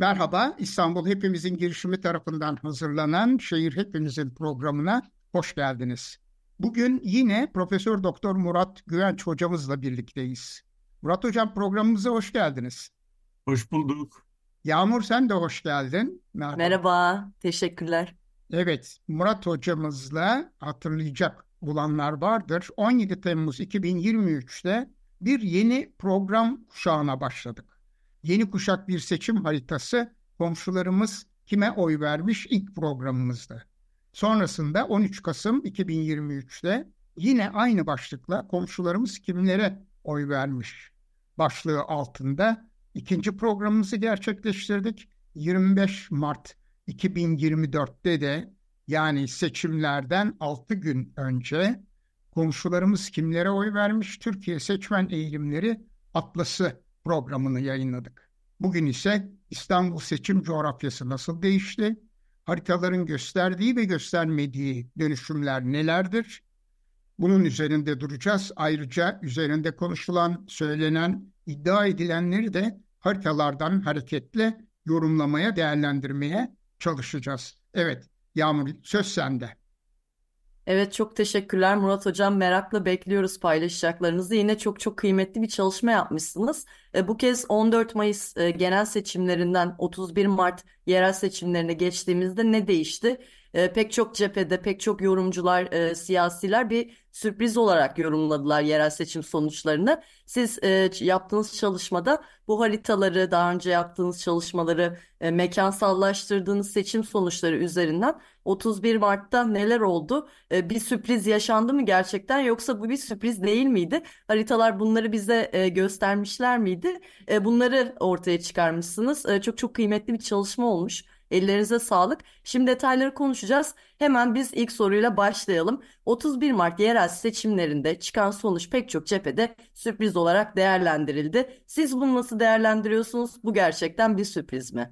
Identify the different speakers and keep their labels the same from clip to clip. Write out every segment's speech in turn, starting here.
Speaker 1: Merhaba, İstanbul Hepimizin girişimi tarafından hazırlanan Şehir Hepimizin programına hoş geldiniz. Bugün yine Profesör Doktor Murat Güvenç hocamızla birlikteyiz. Murat hocam programımıza hoş geldiniz. Hoş bulduk. Yağmur sen de hoş geldin. Merhaba. Merhaba, teşekkürler. Evet, Murat hocamızla hatırlayacak bulanlar vardır. 17 Temmuz 2023'te bir yeni program kuşağına başladık yeni kuşak bir seçim haritası komşularımız kime oy vermiş ilk programımızda. Sonrasında 13 Kasım 2023'te yine aynı başlıkla komşularımız kimlere oy vermiş başlığı altında ikinci programımızı gerçekleştirdik. 25 Mart 2024'te de yani seçimlerden 6 gün önce komşularımız kimlere oy vermiş Türkiye Seçmen Eğilimleri Atlası programını yayınladık. Bugün ise İstanbul seçim coğrafyası nasıl değişti? Haritaların gösterdiği ve göstermediği dönüşümler nelerdir? Bunun üzerinde duracağız. Ayrıca üzerinde konuşulan, söylenen, iddia edilenleri de haritalardan hareketle yorumlamaya, değerlendirmeye çalışacağız. Evet, Yağmur söz sende.
Speaker 2: Evet çok teşekkürler Murat Hocam. Merakla bekliyoruz paylaşacaklarınızı. Yine çok çok kıymetli bir çalışma yapmışsınız. E, bu kez 14 Mayıs e, genel seçimlerinden 31 Mart yerel seçimlerine geçtiğimizde ne değişti? e, pek çok cephede pek çok yorumcular, e, siyasiler bir sürpriz olarak yorumladılar yerel seçim sonuçlarını. Siz e, yaptığınız çalışmada bu haritaları, daha önce yaptığınız çalışmaları, e, mekansallaştırdığınız seçim sonuçları üzerinden 31 Mart'ta neler oldu? E, bir sürpriz yaşandı mı gerçekten yoksa bu bir sürpriz değil miydi? Haritalar bunları bize e, göstermişler miydi? E, bunları ortaya çıkarmışsınız. E, çok çok kıymetli bir çalışma olmuş. Ellerinize sağlık. Şimdi detayları konuşacağız. Hemen biz ilk soruyla başlayalım. 31 Mart yerel seçimlerinde çıkan sonuç pek çok cephede sürpriz olarak değerlendirildi. Siz bunu nasıl değerlendiriyorsunuz? Bu gerçekten bir sürpriz mi?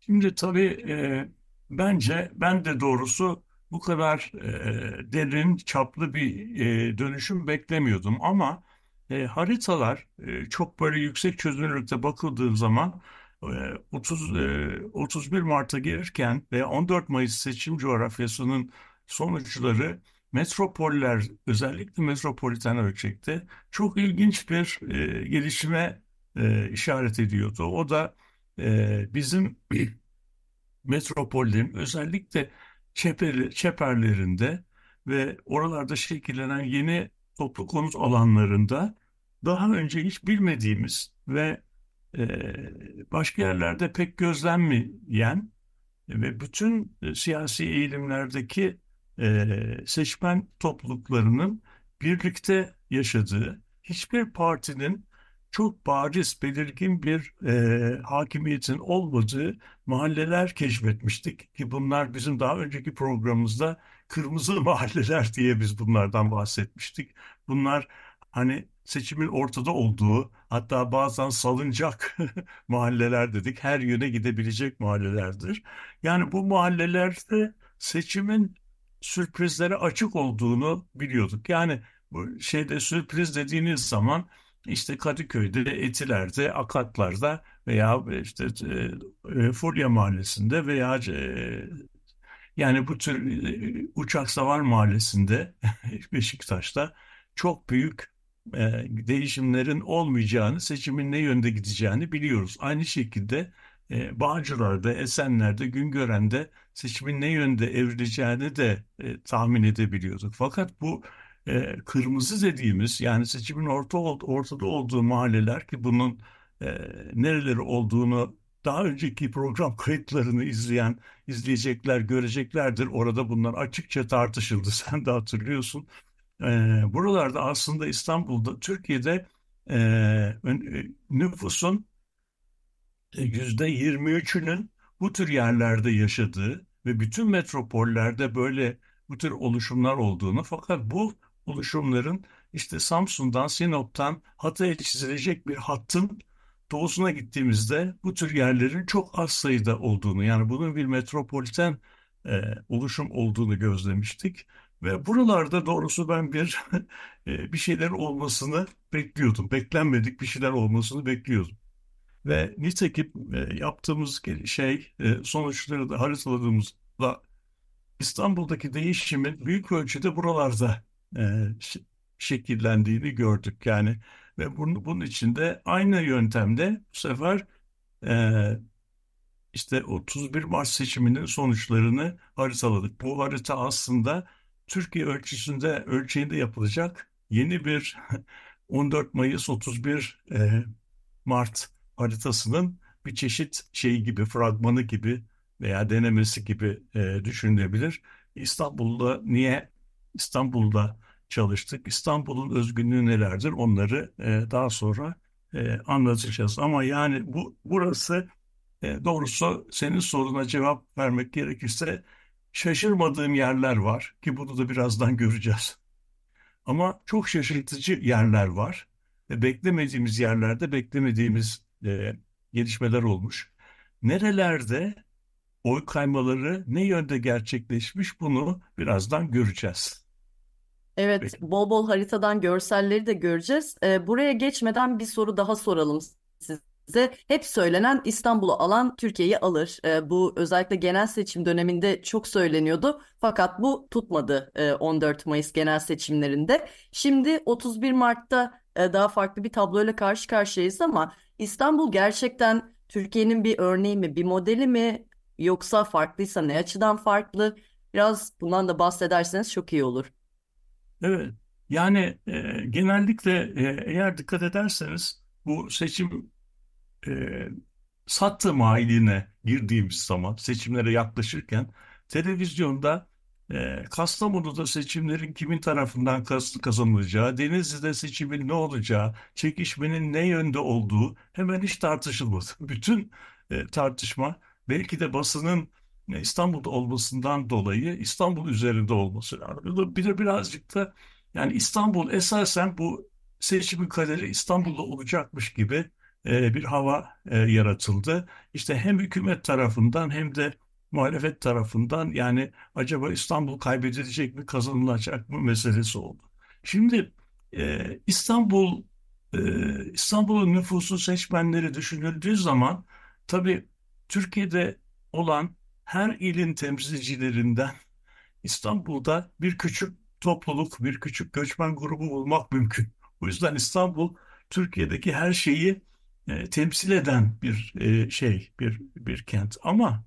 Speaker 3: Şimdi tabii e, bence ben de doğrusu bu kadar e, derin çaplı bir e, dönüşüm beklemiyordum ama e, haritalar e, çok böyle yüksek çözünürlükte bakıldığı zaman 30 ee, 31 e, Mart'a gelirken ve 14 Mayıs seçim coğrafyasının sonuçları metropoller özellikle metropolitan ölçekte çok ilginç bir e, gelişime e, işaret ediyordu. O da e, bizim metropollerin özellikle çeper, çeperlerinde ve oralarda şekillenen yeni toplu konut alanlarında daha önce hiç bilmediğimiz ve ee, başka yerlerde pek gözlenmeyen ve bütün e, siyasi eğilimlerdeki e, seçmen topluluklarının birlikte yaşadığı, hiçbir partinin çok bariz, belirgin bir e, hakimiyetin olmadığı mahalleler keşfetmiştik. Ki bunlar bizim daha önceki programımızda kırmızı mahalleler diye biz bunlardan bahsetmiştik. Bunlar hani seçimin ortada olduğu hatta bazen salıncak mahalleler dedik her yöne gidebilecek mahallelerdir. Yani bu mahallelerde seçimin sürprizlere açık olduğunu biliyorduk. Yani bu şeyde sürpriz dediğiniz zaman işte Kadıköy'de, Etiler'de, Akatlar'da veya işte e, e Fulya Mahallesi'nde veya e, yani bu tür e, Uçak Savar Mahallesi'nde Beşiktaş'ta çok büyük e, değişimlerin olmayacağını, seçimin ne yönde gideceğini biliyoruz. Aynı şekilde e, Bağcılar'da, Esenler'de, Güngören'de seçimin ne yönde evrileceğini de e, tahmin edebiliyorduk. Fakat bu e, kırmızı dediğimiz yani seçimin orta ortada olduğu mahalleler ki bunun e, nereleri olduğunu daha önceki program kayıtlarını izleyen izleyecekler göreceklerdir. Orada bunlar açıkça tartışıldı. Sen de hatırlıyorsun e, buralarda aslında İstanbul'da, Türkiye'de e, nüfusun e, yüzde 23'ünün bu tür yerlerde yaşadığı ve bütün metropollerde böyle bu tür oluşumlar olduğunu fakat bu oluşumların işte Samsun'dan, Sinop'tan Hatay'a çizilecek bir hattın doğusuna gittiğimizde bu tür yerlerin çok az sayıda olduğunu yani bunun bir metropoliten e, oluşum olduğunu gözlemiştik. Ve buralarda doğrusu ben bir e, bir şeyler olmasını bekliyordum. Beklenmedik bir şeyler olmasını bekliyordum. Ve nitekim e, yaptığımız şey e, sonuçları da haritaladığımızda İstanbul'daki değişimin büyük ölçüde buralarda şekillendiğini gördük. Yani ve bunun, bunun içinde aynı yöntemde bu sefer e, işte 31 Mart seçiminin sonuçlarını haritaladık. Bu harita aslında Türkiye ölçüsünde ölçeğinde yapılacak yeni bir 14 Mayıs 31 e, Mart haritasının bir çeşit şey gibi fragmanı gibi veya denemesi gibi e, düşünülebilir. İstanbul'da niye İstanbul'da çalıştık? İstanbul'un özgünlüğü nelerdir? Onları e, daha sonra e, anlatacağız. Ama yani bu burası e, doğrusu senin soruna cevap vermek gerekirse şaşırmadığım yerler var ki bunu da birazdan göreceğiz. Ama çok şaşırtıcı yerler var ve beklemediğimiz yerlerde beklemediğimiz e, gelişmeler olmuş. Nerelerde oy kaymaları ne yönde gerçekleşmiş bunu birazdan göreceğiz.
Speaker 2: Evet, Peki. bol bol haritadan görselleri de göreceğiz. Ee, buraya geçmeden bir soru daha soralım size bize hep söylenen İstanbul'u alan Türkiye'yi alır. E, bu özellikle genel seçim döneminde çok söyleniyordu. Fakat bu tutmadı e, 14 Mayıs genel seçimlerinde. Şimdi 31 Mart'ta e, daha farklı bir tabloyla karşı karşıyayız ama İstanbul gerçekten Türkiye'nin bir örneği mi, bir modeli mi yoksa farklıysa ne açıdan farklı? Biraz bundan da bahsederseniz çok iyi olur.
Speaker 3: Evet. Yani e, genellikle e, eğer dikkat ederseniz bu seçim e, sattım ailine girdiğimiz zaman seçimlere yaklaşırken televizyonda e, Kastamonu'da seçimlerin kimin tarafından kazanılacağı, Denizli'de seçimin ne olacağı, çekişmenin ne yönde olduğu hemen hiç tartışılmadı. Bütün e, tartışma belki de basının e, İstanbul'da olmasından dolayı İstanbul üzerinde olması lazım. Bir de birazcık da yani İstanbul esasen bu seçimin kaderi İstanbul'da olacakmış gibi ee, bir hava e, yaratıldı. İşte hem hükümet tarafından hem de muhalefet tarafından yani acaba İstanbul kaybedilecek mi kazanılacak mı meselesi oldu. Şimdi e, İstanbul e, İstanbul'un nüfusu seçmenleri düşünüldüğü zaman tabii Türkiye'de olan her ilin temsilcilerinden İstanbul'da bir küçük topluluk, bir küçük göçmen grubu bulmak mümkün. O yüzden İstanbul Türkiye'deki her şeyi e, temsil eden bir e, şey, bir bir kent. Ama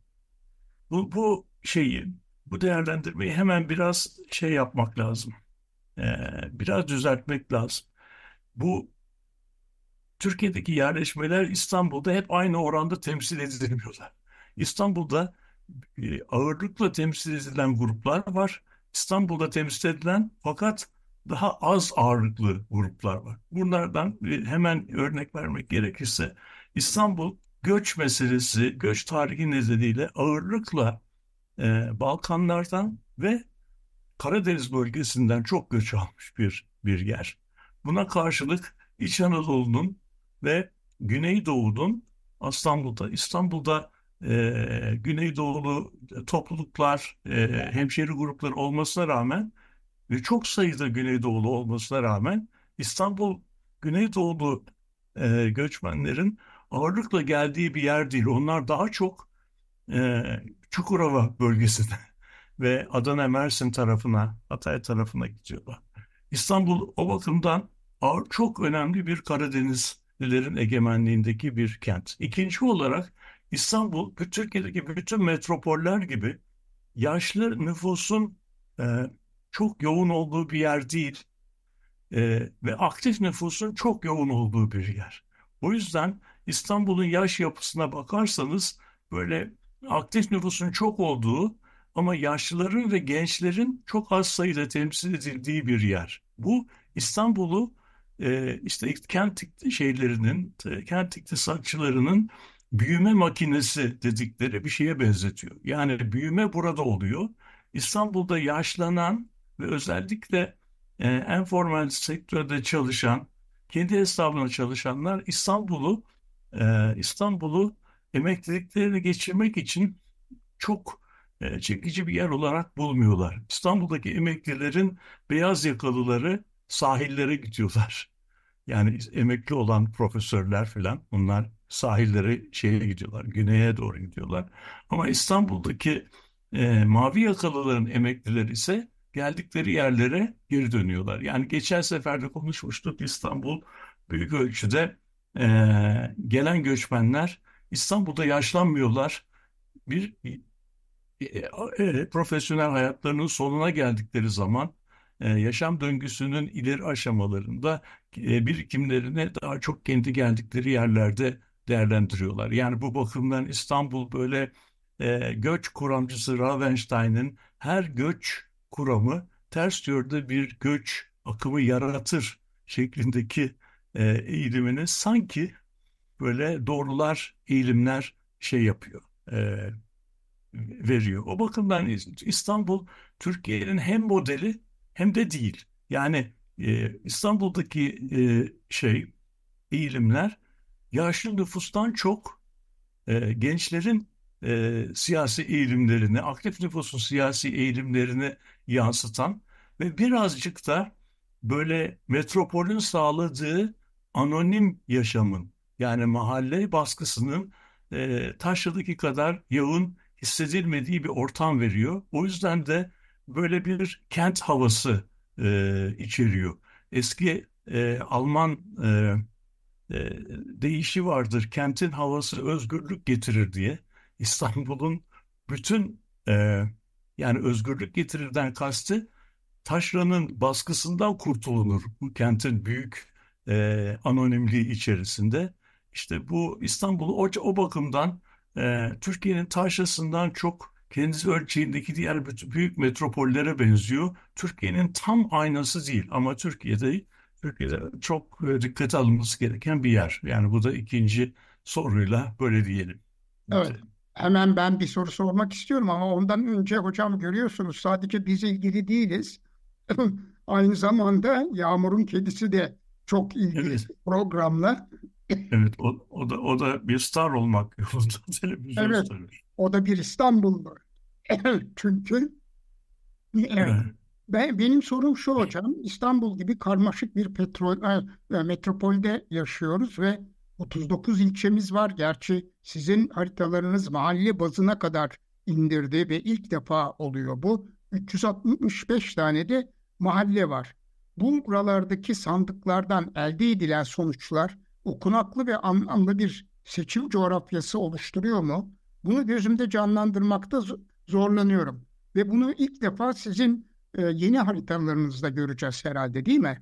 Speaker 3: bu bu şeyi, bu değerlendirmeyi hemen biraz şey yapmak lazım. E, biraz düzeltmek lazım. Bu Türkiye'deki yerleşmeler İstanbul'da hep aynı oranda temsil edilmiyorlar. İstanbul'da e, ağırlıkla temsil edilen gruplar var. İstanbul'da temsil edilen fakat daha az ağırlıklı gruplar var. Bunlardan e, hemen örnek vermek gerekirse İstanbul göç meselesi, göç tarihi nedeniyle ağırlıkla e, Balkanlardan ve Karadeniz bölgesinden çok göç almış bir bir yer. Buna karşılık İç Anadolu'nun ve Güneydoğu'nun İstanbul'da İstanbul'da e, Güneydoğulu topluluklar, e, hemşeri grupları olmasına rağmen ve çok sayıda Güneydoğulu olmasına rağmen İstanbul Güneydoğulu e, göçmenlerin ağırlıkla geldiği bir yer değil. Onlar daha çok e, Çukurova bölgesinde ve Adana Mersin tarafına, Hatay tarafına gidiyorlar. İstanbul o bakımdan ağır, çok önemli bir Karadenizlilerin egemenliğindeki bir kent. İkinci olarak İstanbul Türkiye'deki bütün metropoller gibi yaşlı nüfusun e, çok yoğun olduğu bir yer değil e, ve aktif nüfusun çok yoğun olduğu bir yer. O yüzden İstanbul'un yaş yapısına bakarsanız böyle aktif nüfusun çok olduğu ama yaşlıların ve gençlerin çok az sayıda temsil edildiği bir yer. Bu İstanbul'u e, işte kent şeylerinin, kent iktisatçılarının büyüme makinesi dedikleri bir şeye benzetiyor. Yani büyüme burada oluyor. İstanbul'da yaşlanan ve özellikle e, en formal sektörde çalışan, kendi hesabına çalışanlar İstanbul'u e, İstanbul'u emekliliklerini geçirmek için çok e, çekici bir yer olarak bulmuyorlar. İstanbul'daki emeklilerin beyaz yakalıları sahillere gidiyorlar. Yani emekli olan profesörler falan bunlar sahillere şeye gidiyorlar, güneye doğru gidiyorlar. Ama İstanbul'daki e, mavi yakalıların emeklileri ise geldikleri yerlere geri dönüyorlar. Yani geçen seferde konuşmuştuk İstanbul büyük ölçüde e, gelen göçmenler İstanbul'da yaşlanmıyorlar. Bir e, e, e, profesyonel hayatlarının sonuna geldikleri zaman e, yaşam döngüsünün ileri aşamalarında e, birikimlerini daha çok kendi geldikleri yerlerde değerlendiriyorlar. Yani bu bakımdan İstanbul böyle e, göç kuramcısı Ravenstein'in her göç kuramı ters yönde bir göç akımı yaratır şeklindeki e, eğilimini sanki böyle doğrular, eğilimler şey yapıyor, e, veriyor. O bakımdan İstanbul Türkiye'nin hem modeli hem de değil. Yani e, İstanbul'daki e, şey eğilimler yaşlı nüfustan çok e, gençlerin e, siyasi eğilimlerini, aktif nüfusun siyasi eğilimlerini yansıtan ve birazcık da böyle metropolün sağladığı anonim yaşamın yani mahalle baskısının e, taşradaki kadar yoğun hissedilmediği bir ortam veriyor. O yüzden de böyle bir kent havası e, içeriyor. Eski e, Alman e, e, deyişi vardır. Kentin havası özgürlük getirir diye. İstanbul'un bütün e, yani özgürlük getirirden kastı taşranın baskısından kurtulunur. Bu kentin büyük e, anonimliği içerisinde. İşte bu İstanbul'u o, o bakımdan e, Türkiye'nin taşrasından çok kendisi ölçeğindeki diğer büyük metropollere benziyor. Türkiye'nin tam aynası değil ama Türkiye'de Türkiye'de çok e, dikkate alınması gereken bir yer. Yani bu da ikinci soruyla böyle diyelim.
Speaker 1: Evet. Hemen ben bir soru sormak istiyorum ama ondan önce hocam görüyorsunuz sadece biz ilgili değiliz. Aynı zamanda Yağmur'un kedisi de çok ilgili evet. programla.
Speaker 3: Evet o, o, da, o da bir star olmak yolunda
Speaker 1: televizyon evet, starı. O da bir İstanbullu. Çünkü Ben, benim sorum şu hocam, İstanbul gibi karmaşık bir petrol, e, e, metropolde yaşıyoruz ve 39 ilçemiz var. Gerçi sizin haritalarınız mahalle bazına kadar indirdi ve ilk defa oluyor bu. 365 tane de mahalle var. Bu buralardaki sandıklardan elde edilen sonuçlar okunaklı ve anlamlı bir seçim coğrafyası oluşturuyor mu? Bunu gözümde canlandırmakta zorlanıyorum. Ve bunu ilk defa sizin e, yeni haritalarınızda göreceğiz herhalde değil mi?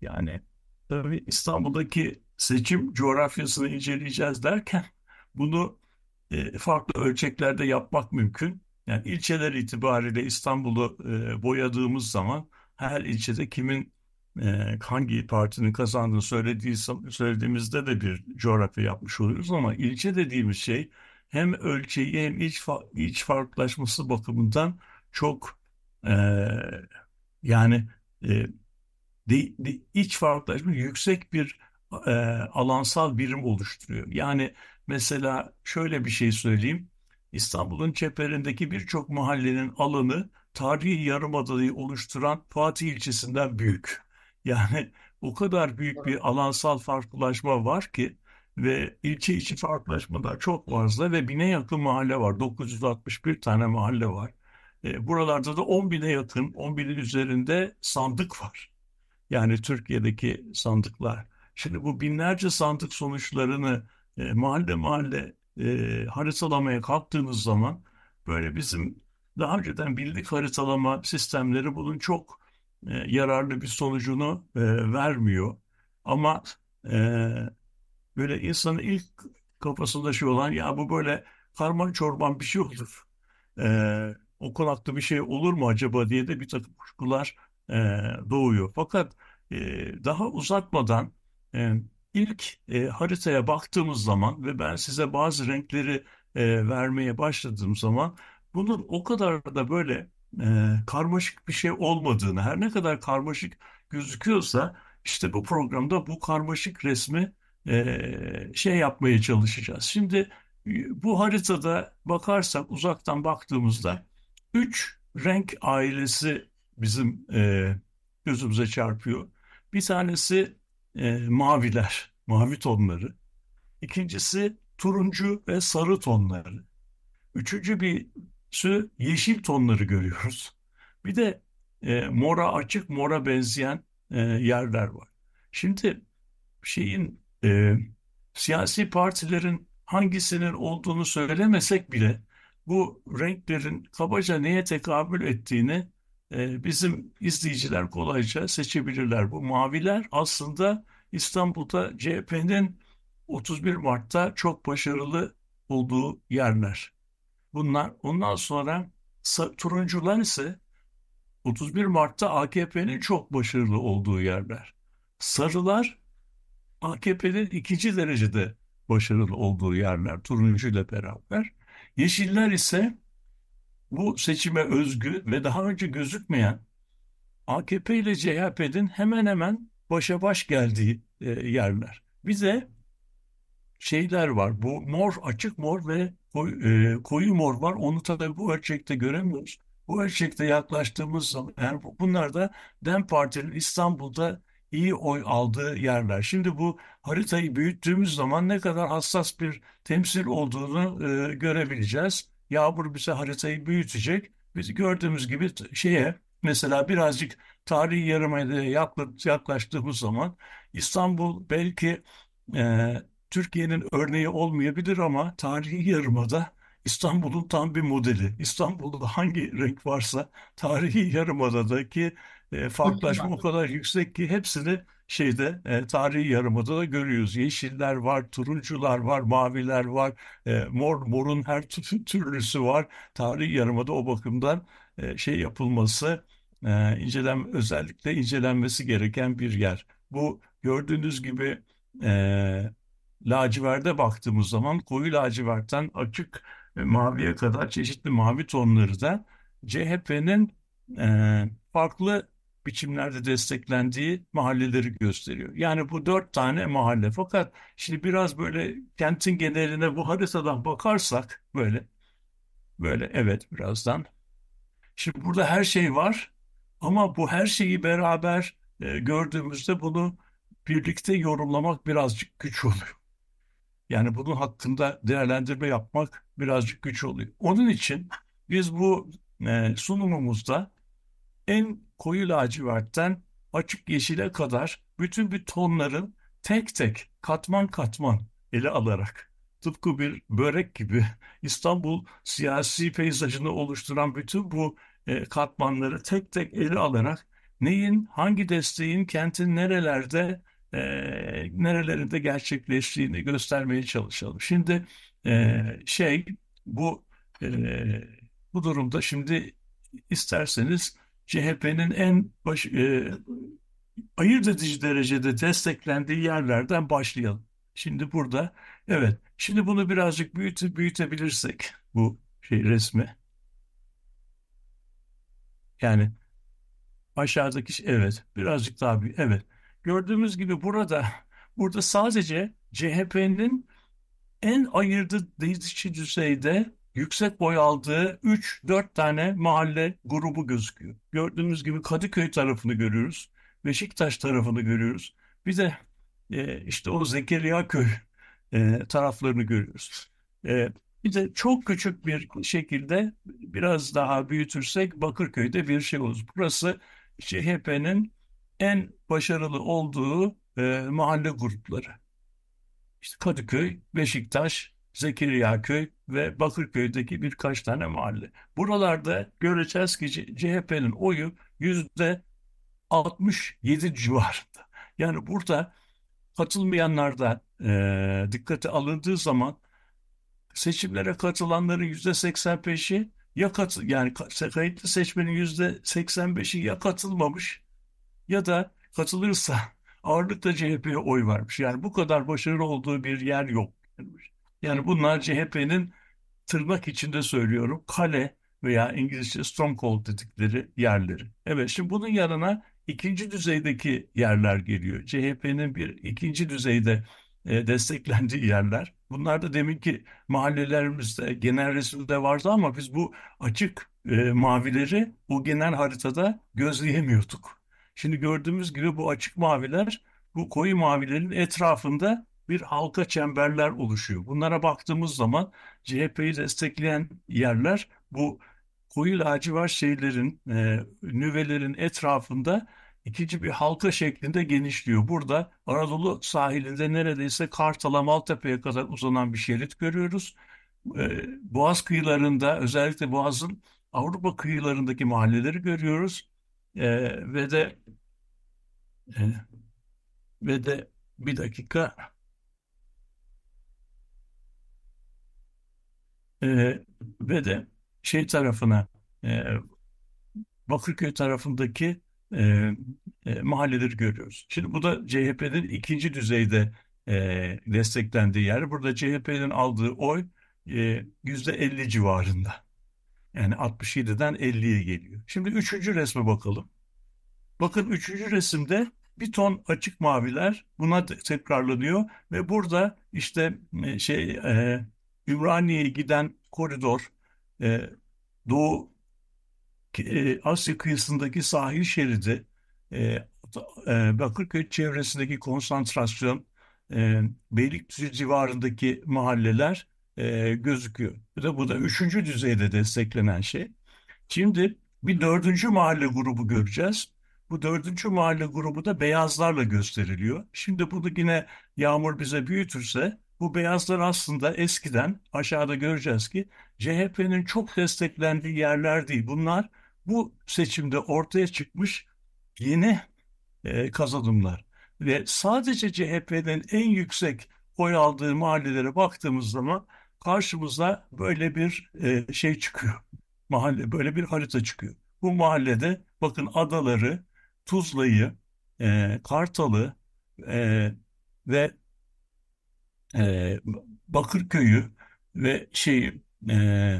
Speaker 3: Yani Tabii İstanbul'daki seçim coğrafyasını inceleyeceğiz derken bunu e, farklı ölçeklerde yapmak mümkün. Yani ilçeler itibariyle İstanbul'u e, boyadığımız zaman her ilçede kimin e, hangi partinin kazandığını söylediği, söylediğimizde de bir coğrafya yapmış oluyoruz ama ilçe dediğimiz şey hem ölçeği hem iç, iç farklılaşması bakımından çok e, yani e, de, de, iç farklılaşmış yüksek bir e, alansal birim oluşturuyor. Yani mesela şöyle bir şey söyleyeyim. İstanbul'un çeperindeki birçok mahallenin alanı tarihi yarımadayı oluşturan Fatih ilçesinden büyük. Yani o kadar büyük bir alansal farklılaşma var ki ve ilçe içi farklılaşma da çok fazla ve bine yakın mahalle var. 961 tane mahalle var. E, buralarda da 10 bine yakın, 10 binin üzerinde sandık var. Yani Türkiye'deki sandıklar. Şimdi bu binlerce sandık sonuçlarını e, mahalle mahalle e, haritalamaya kalktığınız zaman böyle bizim daha önceden bildik haritalama sistemleri bunun çok e, yararlı bir sonucunu e, vermiyor. Ama e, böyle insanın ilk kafasında şey olan ya bu böyle karman çorban bir şey olur. E, o konakta bir şey olur mu acaba diye de bir takım kuşkular e, doğuyor. Fakat e, daha uzatmadan e, ilk e, haritaya baktığımız zaman ve ben size bazı renkleri e, vermeye başladığım zaman bunun o kadar da böyle e, karmaşık bir şey olmadığını, her ne kadar karmaşık gözüküyorsa işte bu programda bu karmaşık resmi e, şey yapmaya çalışacağız. Şimdi e, bu haritada bakarsak uzaktan baktığımızda üç renk ailesi bizim e, gözümüze çarpıyor. Bir tanesi e, maviler, mavi tonları. İkincisi turuncu ve sarı tonları. Üçüncü bir sü yeşil tonları görüyoruz. Bir de e, mora açık mora benzeyen e, yerler var. Şimdi şeyin e, siyasi partilerin hangisinin olduğunu söylemesek bile bu renklerin kabaca neye tekabül ettiğini ee, bizim izleyiciler kolayca seçebilirler. Bu maviler aslında İstanbul'da CHP'nin 31 Mart'ta çok başarılı olduğu yerler. Bunlar ondan sonra turuncular ise 31 Mart'ta AKP'nin çok başarılı olduğu yerler. Sarılar AKP'nin ikinci derecede başarılı olduğu yerler turuncuyla beraber. Yeşiller ise bu seçime özgü ve daha önce gözükmeyen AKP ile CHP'nin hemen hemen başa baş geldiği e, yerler. Bize şeyler var. Bu mor, açık mor ve koyu, e, koyu mor var. Onu tabii bu ölçekte göremiyoruz. Bu ölçekte yaklaştığımız zaman yani bunlar da DEM Parti'nin İstanbul'da iyi oy aldığı yerler. Şimdi bu haritayı büyüttüğümüz zaman ne kadar hassas bir temsil olduğunu e, görebileceğiz. Yağmur bize haritayı büyütecek. Biz gördüğümüz gibi şeye mesela birazcık tarihi yarımadaya yaklaştığımız zaman İstanbul belki e, Türkiye'nin örneği olmayabilir ama tarihi yarımada İstanbul'un tam bir modeli. İstanbul'da hangi renk varsa tarihi yarımadadaki e, farklılaşma o kadar yüksek ki hepsini şeyde e, tarihi yarımada da görüyoruz. Yeşiller var, turuncular var, maviler var, e, mor morun her tür, türlüsü var. Tarihi yarımada o bakımdan e, şey yapılması, e, incelen özellikle incelenmesi gereken bir yer. Bu gördüğünüz gibi e, laciverde baktığımız zaman koyu lacivertten açık e, maviye kadar çeşitli mavi tonları da CHP'nin e, farklı biçimlerde desteklendiği mahalleleri gösteriyor. Yani bu dört tane mahalle. Fakat şimdi biraz böyle kentin geneline bu haritadan bakarsak böyle böyle evet birazdan. Şimdi burada her şey var ama bu her şeyi beraber e, gördüğümüzde bunu birlikte yorumlamak birazcık güç oluyor. Yani bunun hakkında değerlendirme yapmak birazcık güç oluyor. Onun için biz bu e, sunumumuzda en koyu lacivertten açık yeşile kadar bütün bir tonların tek tek katman katman ele alarak tıpkı bir börek gibi İstanbul siyasi peyzajını oluşturan bütün bu e, katmanları tek tek ele alarak neyin, hangi desteğin kentin nerelerde e, nerelerinde gerçekleştiğini göstermeye çalışalım. Şimdi e, şey bu e, bu durumda şimdi isterseniz CHP'nin en baş, e, ayırt edici derecede desteklendiği yerlerden başlayalım. Şimdi burada evet şimdi bunu birazcık büyüte, büyütebilirsek bu şey resmi. Yani aşağıdaki evet birazcık daha büyük evet. Gördüğümüz gibi burada burada sadece CHP'nin en ayırdı edici düzeyde yüksek boy aldığı 3-4 tane mahalle grubu gözüküyor. Gördüğümüz gibi Kadıköy tarafını görüyoruz. Beşiktaş tarafını görüyoruz. Bir de e, işte o Zekeriya Köy e, taraflarını görüyoruz. E, bir de çok küçük bir şekilde biraz daha büyütürsek Bakırköy'de bir şey olur. Burası CHP'nin en başarılı olduğu e, mahalle grupları. İşte Kadıköy, Beşiktaş, Zekeriya Köy ve Bakırköy'deki birkaç tane mahalle. Buralarda göreceğiz ki CHP'nin oyu yüzde 67 civarında. Yani burada katılmayanlarda e, dikkate alındığı zaman seçimlere katılanların yüzde 85'i ya katı, yani kayıtlı seçmenin yüzde 85'i ya katılmamış ya da katılırsa ağırlıkla CHP'ye oy vermiş. Yani bu kadar başarılı olduğu bir yer yok. Yani bunlar CHP'nin tırnak içinde söylüyorum kale veya İngilizce stronghold dedikleri yerleri. Evet şimdi bunun yanına ikinci düzeydeki yerler geliyor. CHP'nin bir ikinci düzeyde e, desteklendiği yerler. Bunlar da deminki mahallelerimizde, genel resimde vardı ama biz bu açık e, mavileri bu genel haritada gözleyemiyorduk. Şimdi gördüğümüz gibi bu açık maviler bu koyu mavilerin etrafında bir halka çemberler oluşuyor. Bunlara baktığımız zaman CHP'yi destekleyen yerler bu koyu lacivert şeylerin, e, nüvelerin etrafında ikinci bir halka şeklinde genişliyor. Burada Anadolu sahilinde neredeyse Kartal'a, Maltepe'ye kadar uzanan bir şerit görüyoruz. E, Boğaz kıyılarında özellikle Boğaz'ın Avrupa kıyılarındaki mahalleleri görüyoruz. E, ve de e, ve de bir dakika Ee, ve de şey tarafına e, Bakırköy tarafındaki e, e, mahalleleri görüyoruz. Şimdi bu da CHP'nin ikinci düzeyde e, desteklendiği yer. Burada CHP'nin aldığı oy e, yüzde 50 civarında. Yani 67'den 50'ye geliyor. Şimdi üçüncü resme bakalım. Bakın üçüncü resimde bir ton açık maviler buna tekrarlanıyor ve burada işte e, şey e, Ümraniye'ye giden koridor e, Doğu e, Asya kıyısındaki sahil şeridi e, e, Bakırköy çevresindeki konsantrasyon e, Beylikdüzü civarındaki mahalleler e, gözüküyor. Bu da, bu da üçüncü düzeyde desteklenen şey. Şimdi bir dördüncü mahalle grubu göreceğiz. Bu dördüncü mahalle grubu da beyazlarla gösteriliyor. Şimdi bunu yine Yağmur bize büyütürse bu beyazlar aslında eskiden aşağıda göreceğiz ki CHP'nin çok desteklendiği yerler değil. Bunlar bu seçimde ortaya çıkmış yeni e, kazanımlar. Ve sadece CHP'nin en yüksek oy aldığı mahallelere baktığımız zaman karşımıza böyle bir e, şey çıkıyor. Mahalle böyle bir harita çıkıyor. Bu mahallede bakın adaları, Tuzla'yı, e, Kartal'ı e, ve e, Bakırköy'ü ve şeyi e,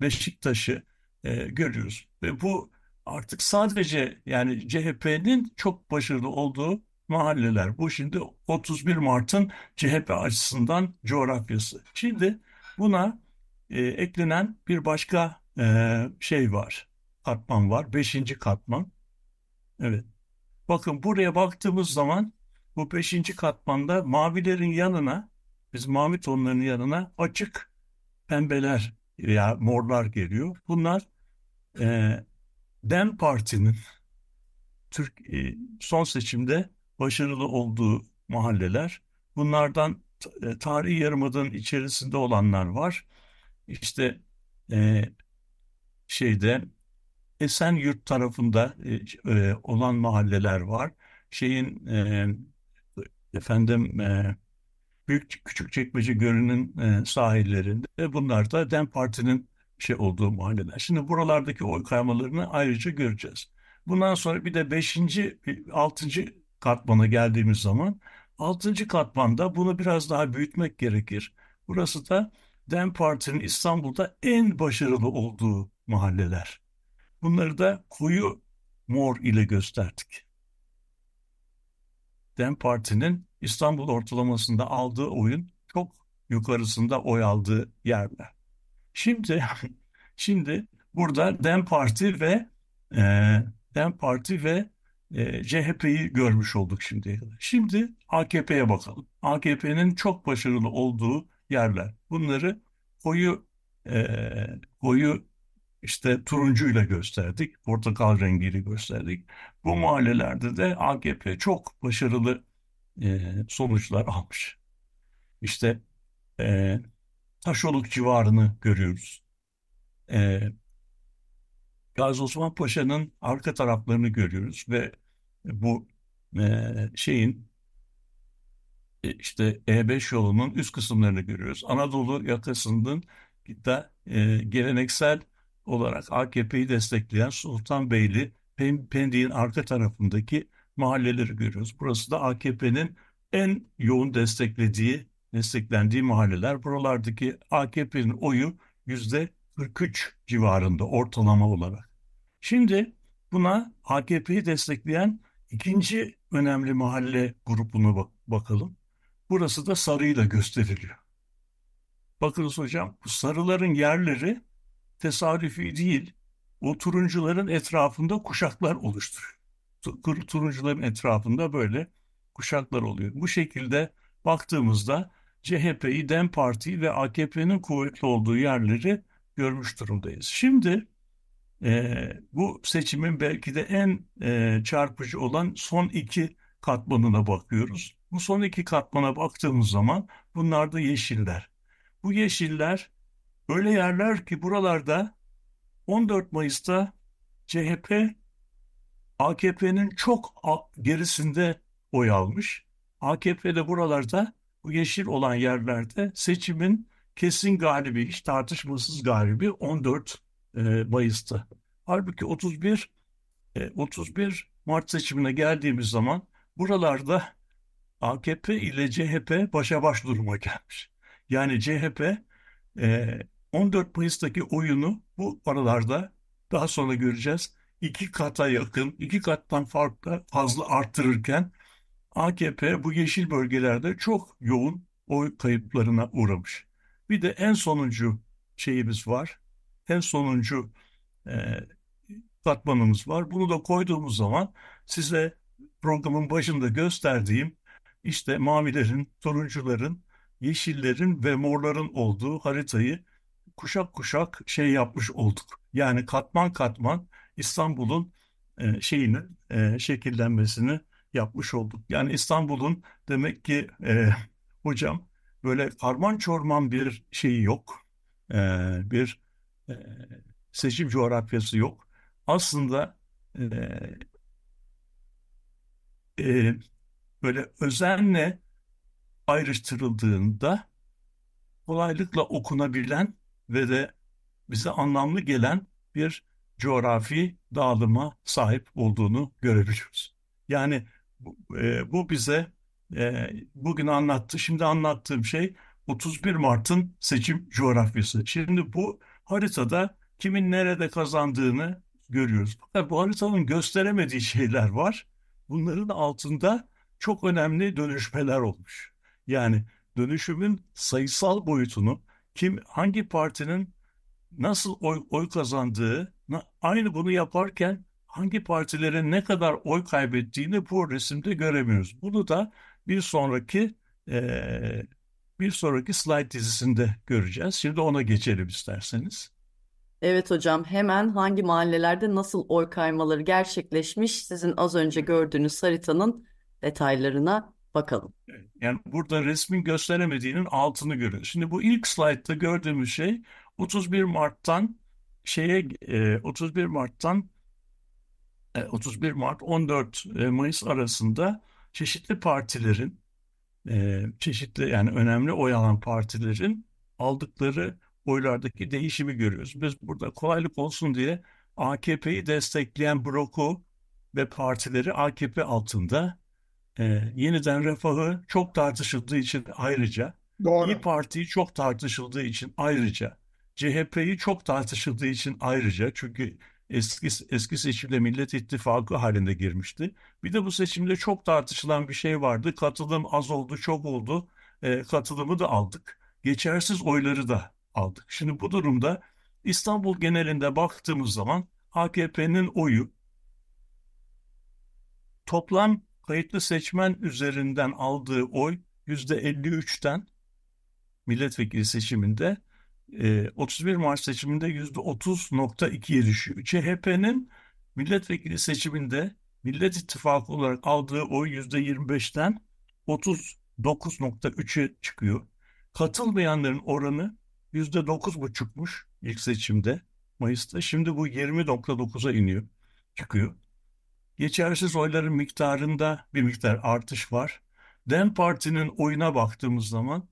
Speaker 3: Beşiktaş'ı e, görüyoruz. Ve bu artık sadece yani CHP'nin çok başarılı olduğu mahalleler. Bu şimdi 31 Mart'ın CHP açısından coğrafyası. Şimdi buna e, eklenen bir başka e, şey var. Katman var. Beşinci katman. Evet. Bakın buraya baktığımız zaman bu beşinci katmanda mavilerin yanına biz mavi tonların yanına açık pembeler ya morlar geliyor. Bunlar e, DEM Parti'nin Türk e, son seçimde başarılı olduğu mahalleler. Bunlardan e, tarihi yarımadanın içerisinde olanlar var. İşte e, şeyde Yurt tarafında e, e, olan mahalleler var. Şeyin e, efendim e, büyük küçük çekmece görünün e, sahillerinde e, bunlar da DEM Parti'nin şey olduğu mahalleler. Şimdi buralardaki oy kaymalarını ayrıca göreceğiz. Bundan sonra bir de 5. 6. katmana geldiğimiz zaman 6. katmanda bunu biraz daha büyütmek gerekir. Burası da DEM Parti'nin İstanbul'da en başarılı olduğu mahalleler. Bunları da koyu mor ile gösterdik. DEM Parti'nin İstanbul ortalamasında aldığı oyun çok yukarısında oy aldığı yerler. Şimdi şimdi burada Dem Parti ve e, Dem Parti ve e, CHP'yi görmüş olduk şimdiye kadar. Şimdi AKP'ye bakalım. AKP'nin çok başarılı olduğu yerler. Bunları koyu e, koyu işte turuncuyla gösterdik, portakal rengiyle gösterdik. Bu mahallelerde de AKP çok başarılı e, sonuçlar almış. İşte e, Taşoluk civarını görüyoruz. E, Gazi Osman Paşa'nın arka taraflarını görüyoruz ve bu e, şeyin e, işte E5 yolunun üst kısımlarını görüyoruz. Anadolu yakasının da e, geleneksel olarak AKP'yi destekleyen Sultanbeyli Pendik'in arka tarafındaki mahalleleri görüyoruz. Burası da AKP'nin en yoğun desteklediği, desteklendiği mahalleler. Buralardaki AKP'nin oyu yüzde 43 civarında ortalama olarak. Şimdi buna AKP'yi destekleyen ikinci önemli mahalle grubuna bak bakalım. Burası da sarıyla gösteriliyor. Bakınız hocam bu sarıların yerleri tesadüfi değil, o turuncuların etrafında kuşaklar oluşturuyor turuncuların etrafında böyle kuşaklar oluyor. Bu şekilde baktığımızda CHP'yi, DEM Parti'yi ve AKP'nin kuvvetli olduğu yerleri görmüş durumdayız. Şimdi e, bu seçimin belki de en e, çarpıcı olan son iki katmanına bakıyoruz. Bu son iki katmana baktığımız zaman bunlar da yeşiller. Bu yeşiller öyle yerler ki buralarda 14 Mayıs'ta CHP AKP'nin çok gerisinde oy almış. AKP de buralarda bu yeşil olan yerlerde seçimin kesin galibi, hiç tartışmasız galibi 14 e, Mayıs'ta. Halbuki 31 e, 31 Mart seçimine geldiğimiz zaman buralarda AKP ile CHP başa baş duruma gelmiş. Yani CHP e, 14 Mayıs'taki oyunu bu aralarda daha sonra göreceğiz iki kata yakın, iki kattan farklı fazla arttırırken AKP bu yeşil bölgelerde çok yoğun oy kayıplarına uğramış. Bir de en sonuncu şeyimiz var. En sonuncu e, katmanımız var. Bunu da koyduğumuz zaman size programın başında gösterdiğim işte mavilerin, turuncuların, yeşillerin ve morların olduğu haritayı kuşak kuşak şey yapmış olduk. Yani katman katman İstanbul'un e, şeyinin e, şekillenmesini yapmış olduk. Yani İstanbul'un demek ki e, hocam böyle karman çorman bir şeyi yok. E, bir e, seçim coğrafyası yok. Aslında e, e, böyle özenle ayrıştırıldığında kolaylıkla okunabilen ve de bize anlamlı gelen bir coğrafi dağılıma sahip olduğunu görebiliyoruz. Yani bu e, bize e, bugün anlattı, şimdi anlattığım şey 31 Mart'ın seçim coğrafyası. Şimdi bu haritada kimin nerede kazandığını görüyoruz. bu haritanın gösteremediği şeyler var. Bunların altında çok önemli dönüşmeler olmuş. Yani dönüşümün sayısal boyutunu kim hangi partinin nasıl oy, oy kazandığı Aynı bunu yaparken hangi partilerin ne kadar oy kaybettiğini bu resimde göremiyoruz. Bunu da bir sonraki e, bir sonraki slide dizisinde göreceğiz. Şimdi ona geçelim isterseniz.
Speaker 2: Evet hocam hemen hangi mahallelerde nasıl oy kaymaları gerçekleşmiş sizin az önce gördüğünüz haritanın detaylarına
Speaker 3: bakalım. Yani burada resmin gösteremediğinin altını görüyoruz. Şimdi bu ilk slaytta gördüğümüz şey 31 Mart'tan şeye e, 31 Mart'tan e, 31 Mart 14 e, Mayıs arasında çeşitli partilerin e, çeşitli yani önemli oy alan partilerin aldıkları oylardaki değişimi görüyoruz. Biz burada kolaylık olsun diye AKP'yi destekleyen bloku ve partileri AKP altında e, yeniden refahı çok tartışıldığı için ayrıca Doğru. İyi Parti'yi çok tartışıldığı için ayrıca CHP'yi çok tartışıldığı için ayrıca çünkü eski eski seçimde Millet İttifakı halinde girmişti. Bir de bu seçimde çok tartışılan bir şey vardı. Katılım az oldu, çok oldu. E, katılımı da aldık. Geçersiz oyları da aldık. Şimdi bu durumda İstanbul genelinde baktığımız zaman AKP'nin oyu toplam kayıtlı seçmen üzerinden aldığı oy %53'ten milletvekili seçiminde 31 ee, Mart seçiminde %30.2'ye düşüyor. CHP'nin milletvekili seçiminde Millet İttifakı olarak aldığı oy %25'ten 39.3'e çıkıyor. Katılmayanların oranı %9.5'muş ilk seçimde Mayıs'ta. Şimdi bu 20.9'a iniyor, çıkıyor. Geçersiz oyların miktarında bir miktar artış var. DEM Parti'nin oyuna baktığımız zaman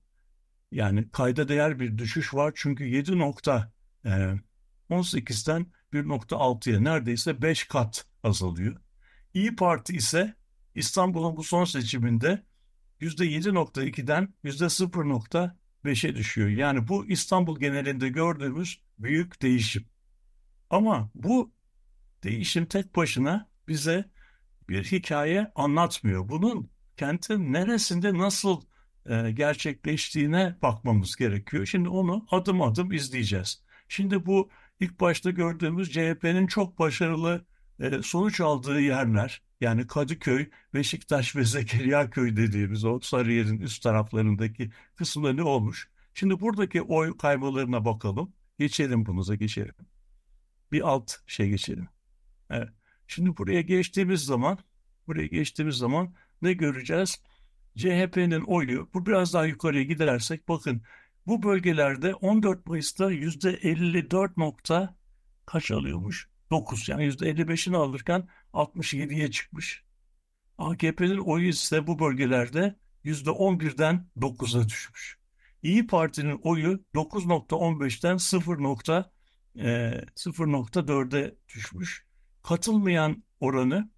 Speaker 3: yani kayda değer bir düşüş var çünkü 7.18'den e, 1.6'ya neredeyse 5 kat azalıyor. İyi Parti ise İstanbul'un bu son seçiminde %7.2'den %0.5'e düşüyor. Yani bu İstanbul genelinde gördüğümüz büyük değişim. Ama bu değişim tek başına bize bir hikaye anlatmıyor. Bunun kentin neresinde nasıl e, gerçekleştiğine bakmamız gerekiyor. Şimdi onu adım adım izleyeceğiz. Şimdi bu ilk başta gördüğümüz CHP'nin çok başarılı e, sonuç aldığı yerler yani Kadıköy, Beşiktaş ve Köy dediğimiz o Sarıyer'in üst taraflarındaki kısımda ne olmuş? Şimdi buradaki oy kaymalarına bakalım. Geçelim bunuza geçelim. Bir alt şey geçelim. Evet. Şimdi buraya geçtiğimiz zaman buraya geçtiğimiz zaman ne göreceğiz? CHP'nin oyu bu biraz daha yukarıya gidersek bakın bu bölgelerde 14 Mayıs'ta %54 nokta kaç alıyormuş? 9 yani %55'ini alırken 67'ye çıkmış. AKP'nin oyu ise bu bölgelerde %11'den 9'a düşmüş. İyi Parti'nin oyu 9.15'ten 0.4'e düşmüş. Katılmayan oranı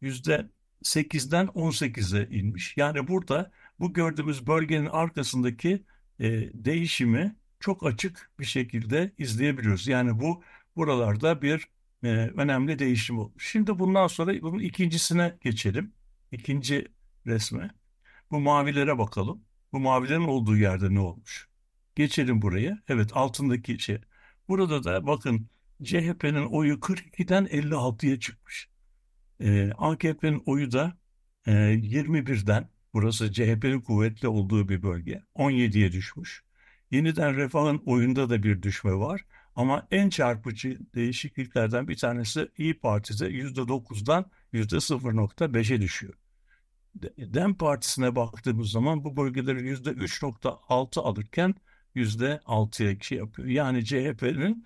Speaker 3: yüzde 8'den 18'e inmiş. Yani burada bu gördüğümüz bölgenin arkasındaki e, değişimi çok açık bir şekilde izleyebiliyoruz. Yani bu buralarda bir e, önemli değişim olmuş. Şimdi bundan sonra bunun ikincisine geçelim. İkinci resme. Bu mavilere bakalım. Bu mavilerin olduğu yerde ne olmuş? Geçelim buraya. Evet altındaki şey. Burada da bakın CHP'nin oyu 42'den 56'ya çıkmış. E, ee, AKP'nin oyu da e, 21'den burası CHP'nin kuvvetli olduğu bir bölge 17'ye düşmüş. Yeniden Refah'ın oyunda da bir düşme var. Ama en çarpıcı değişikliklerden bir tanesi İyi Parti'de %9'dan %0.5'e düşüyor. Dem Partisi'ne baktığımız zaman bu bölgeleri %3.6 alırken %6'ya şey yapıyor. Yani CHP'nin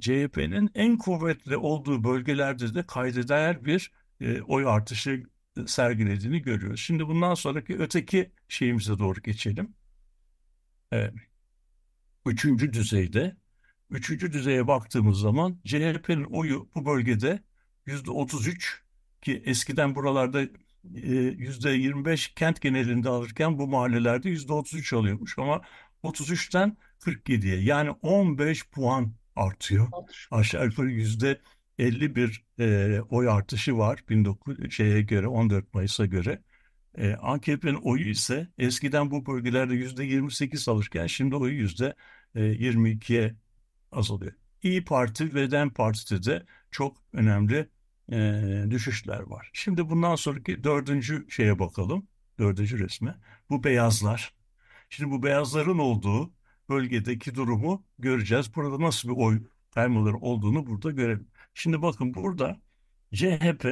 Speaker 3: CHP'nin en kuvvetli olduğu bölgelerde de değer bir e, oy artışı sergilediğini görüyoruz. Şimdi bundan sonraki öteki şeyimize doğru geçelim. Evet. Üçüncü düzeyde, üçüncü düzeye baktığımız zaman CHP'nin oyu bu bölgede yüzde 33 ki eskiden buralarda e, yüzde 25 kent genelinde alırken bu mahallelerde yüzde 33 alıyormuş ama 33'ten 47'ye yani 15 puan artıyor. Artış. Aşağı yukarı yüzde 50 bir e, oy artışı var 19 şeye göre 14 Mayıs'a göre. E, AKP'nin oyu ise eskiden bu bölgelerde yüzde 28 alırken şimdi oyu yüzde 22'ye e, azalıyor. İyi Parti ve DEM Parti'de de çok önemli e, düşüşler var. Şimdi bundan sonraki dördüncü şeye bakalım. Dördüncü resme. Bu beyazlar. Şimdi bu beyazların olduğu bölgedeki durumu göreceğiz. Burada nasıl bir oy kaymaları olduğunu burada görelim. Şimdi bakın burada CHP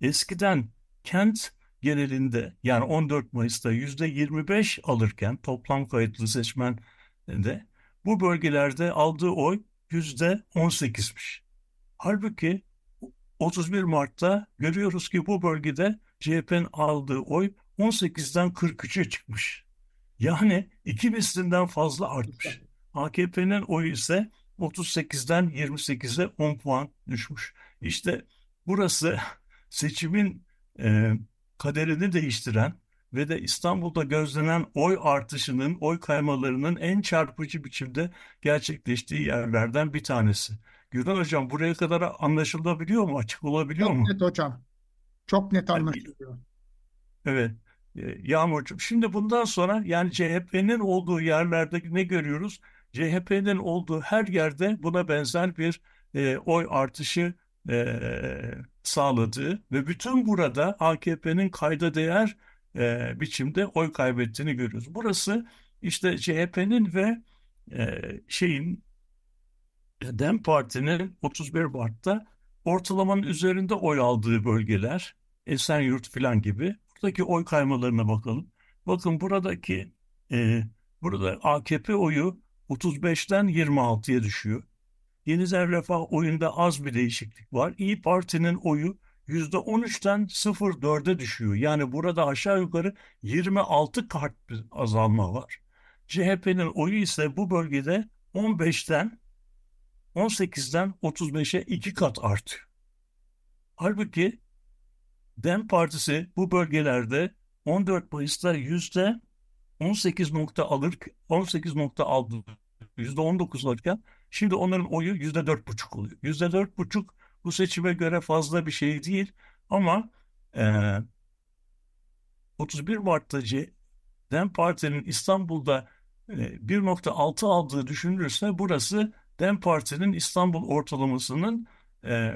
Speaker 3: eskiden kent genelinde yani 14 Mayıs'ta %25 alırken toplam kayıtlı seçmen de bu bölgelerde aldığı oy %18'miş. Halbuki 31 Mart'ta görüyoruz ki bu bölgede CHP'nin aldığı oy 18'den 43'e çıkmış. Yani iki mislinden fazla artmış. AKP'nin oyu ise 38'den 28'e 10 puan düşmüş. İşte burası seçimin e, kaderini değiştiren ve de İstanbul'da gözlenen oy artışının, oy kaymalarının en çarpıcı biçimde gerçekleştiği yerlerden bir tanesi. Güran Hocam buraya kadar anlaşılabiliyor mu? Açık olabiliyor Çok mu? Çok net hocam. Çok net anlaşılıyor. Evet. Ee, yağmurcuğum. Şimdi bundan sonra yani CHP'nin olduğu yerlerde ne görüyoruz? CHP'nin olduğu her yerde buna benzer bir e, oy artışı e, sağladığı ve bütün burada AKP'nin kayda değer e, biçimde oy kaybettiğini görüyoruz. Burası işte CHP'nin ve e, şeyin DEM Parti'nin 31 Mart'ta ortalamanın üzerinde oy aldığı bölgeler, Esenyurt falan gibi buradaki oy kaymalarına bakalım. Bakın buradaki e, burada AKP oyu 35'ten 26'ya düşüyor. Yeni Zer Refah oyunda az bir değişiklik var. İyi Parti'nin oyu %13'ten 0.4'e düşüyor. Yani burada aşağı yukarı 26 kart bir azalma var. CHP'nin oyu ise bu bölgede 15'ten 18'den 35'e 2 kat artıyor. Halbuki DEM Partisi bu bölgelerde 14 Mayıs'ta yüzde 18 nokta alır, 18 nokta aldı. Yüzde 19 alırken şimdi onların oyu yüzde 4.5 oluyor. Yüzde 4.5 bu seçime göre fazla bir şey değil ama e, 31 Mart'ta DEM Parti'nin İstanbul'da 1.6 e, aldığı düşünülürse burası DEM Parti'nin İstanbul ortalamasının e,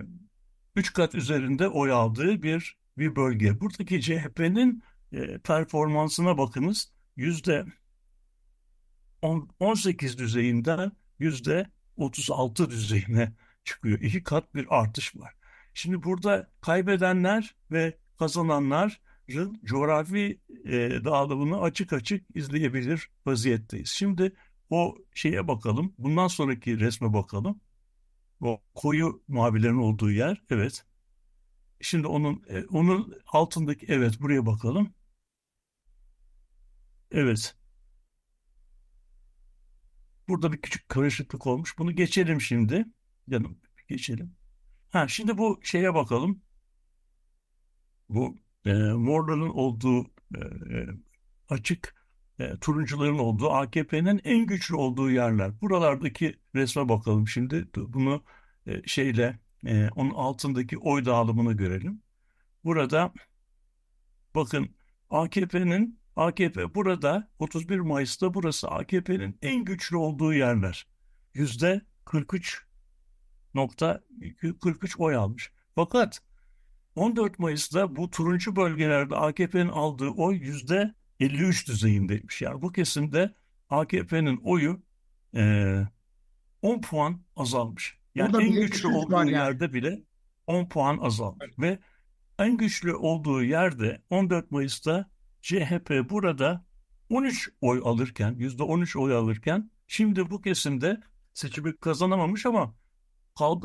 Speaker 3: 3 kat üzerinde oy aldığı bir bir bölge. Buradaki CHP'nin e, performansına bakınız. Yüzde 18 düzeyinde yüzde 36 düzeyine çıkıyor. İki kat bir artış var. Şimdi burada kaybedenler ve kazananların coğrafi e, dağılımını açık açık izleyebilir vaziyetteyiz. Şimdi o şeye bakalım. Bundan sonraki resme bakalım. O koyu mavilerin olduğu yer. Evet. Şimdi onun e, onun altındaki evet buraya bakalım. Evet. Burada bir küçük karışıklık olmuş. Bunu geçelim şimdi. Canım geçelim. Ha şimdi bu şeye bakalım. Bu e, morların olduğu e, e, açık e, turuncuların olduğu AKP'nin en güçlü olduğu yerler. Buralardaki resme bakalım şimdi. Bunu e, şeyle e, onun altındaki oy dağılımını görelim. Burada bakın AKP'nin AKP burada 31 Mayıs'ta burası AKP'nin en güçlü olduğu yerler. Yüzde 43 nokta 43 oy almış. Fakat 14 Mayıs'ta bu turuncu bölgelerde AKP'nin aldığı oy yüzde 53 düzeyindeymiş. Yani bu kesimde AKP'nin oyu e, ee, 10 puan azalmış. Yani Burada en güçlü olduğu yani. yerde bile 10 puan azalmış. Evet. Ve en güçlü olduğu yerde 14 Mayıs'ta CHP burada 13 oy alırken, %13 oy alırken şimdi bu kesimde seçimi kazanamamış ama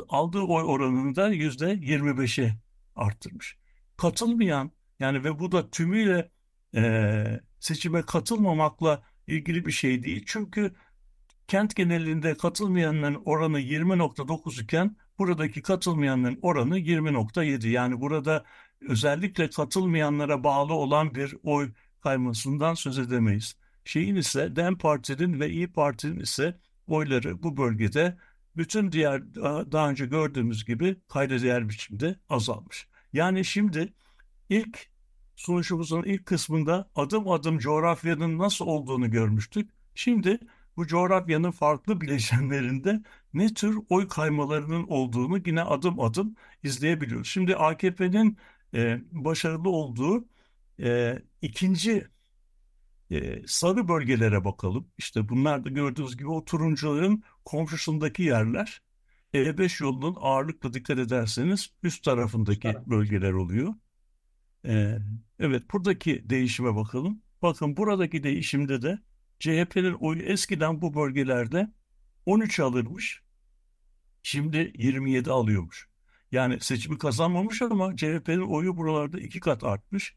Speaker 3: aldığı oy oranını oranında %25'e arttırmış. Katılmayan yani ve bu da tümüyle e, seçime katılmamakla ilgili bir şey değil. Çünkü Kent genelinde katılmayanların oranı 20.9 iken buradaki katılmayanların oranı 20.7. Yani burada özellikle katılmayanlara bağlı olan bir oy kaymasından söz edemeyiz. Şeyin ise DEM Parti'nin ve İyi Parti'nin ise oyları bu bölgede bütün diğer daha önce gördüğümüz gibi kayda değer biçimde azalmış. Yani şimdi ilk sunuşumuzun ilk kısmında adım adım coğrafyanın nasıl olduğunu görmüştük. Şimdi bu coğrafyanın farklı bileşenlerinde ne tür oy kaymalarının olduğunu yine adım adım izleyebiliyoruz. Şimdi AKP'nin e, başarılı olduğu e, ikinci e, sarı bölgelere bakalım. İşte bunlar da gördüğünüz gibi o turuncuların komşusundaki yerler. E5 yolunun ağırlıkla dikkat ederseniz üst tarafındaki evet. bölgeler oluyor. E, evet buradaki değişime bakalım. Bakın buradaki değişimde de CHP'nin oyu eskiden bu bölgelerde 13 alırmış. Şimdi 27 alıyormuş. Yani seçimi kazanmamış ama CHP'nin oyu buralarda iki kat artmış.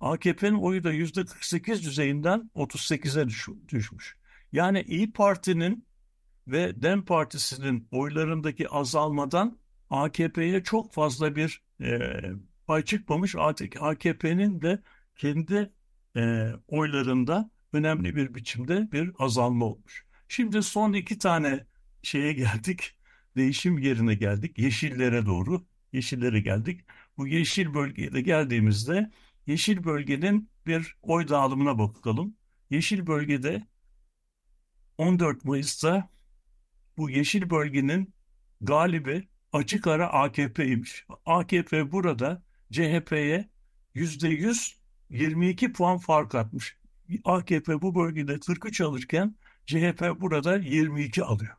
Speaker 3: AKP'nin oyu da yüzde 48 düzeyinden 38'e düşmüş. Yani İyi Parti'nin ve Dem Partisi'nin oylarındaki azalmadan AKP'ye çok fazla bir e, pay çıkmamış. Artık AKP'nin de kendi e, oylarında önemli bir biçimde bir azalma olmuş. Şimdi son iki tane şeye geldik. Değişim yerine geldik. Yeşillere doğru. Yeşillere geldik. Bu yeşil bölgeye de geldiğimizde yeşil bölgenin bir oy dağılımına bakalım. Yeşil bölgede 14 Mayıs'ta bu yeşil bölgenin galibi açık ara AKP'ymiş. AKP burada CHP'ye %100 22 puan fark atmış. AKP bu bölgede 43 alırken CHP burada 22 alıyor.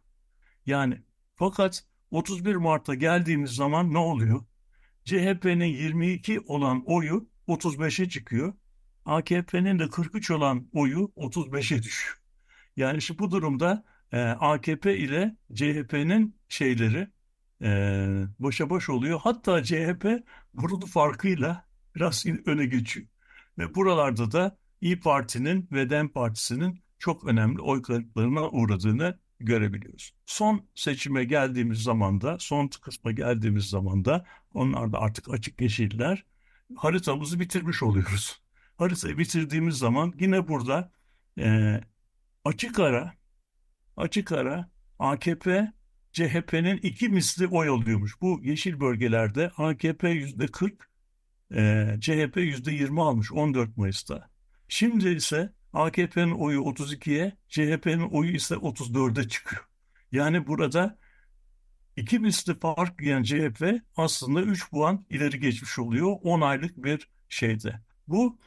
Speaker 3: Yani fakat 31 Mart'ta geldiğimiz zaman ne oluyor? CHP'nin 22 olan oyu 35'e çıkıyor. AKP'nin de 43 olan oyu 35'e düşüyor. Yani şu bu durumda e, AKP ile CHP'nin şeyleri e, boşa boş oluyor. Hatta CHP grubu farkıyla biraz öne geçiyor. Ve buralarda da İyi Parti'nin ve DEM Partisi'nin çok önemli oy kayıplarına uğradığını görebiliyoruz. Son seçime geldiğimiz zaman da, son kısma geldiğimiz zaman da onlar da artık açık yeşiller. Haritamızı bitirmiş oluyoruz. Haritayı bitirdiğimiz zaman yine burada e, açık ara, açık ara AKP CHP'nin iki misli oy alıyormuş. Bu yeşil bölgelerde AKP yüzde 40, e, CHP yüzde 20 almış 14 Mayıs'ta. Şimdi ise AKP'nin oyu 32'ye, CHP'nin oyu ise 34'e çıkıyor. Yani burada iki misli fark yiyen CHP aslında 3 puan ileri geçmiş oluyor 10 aylık bir şeyde. Bu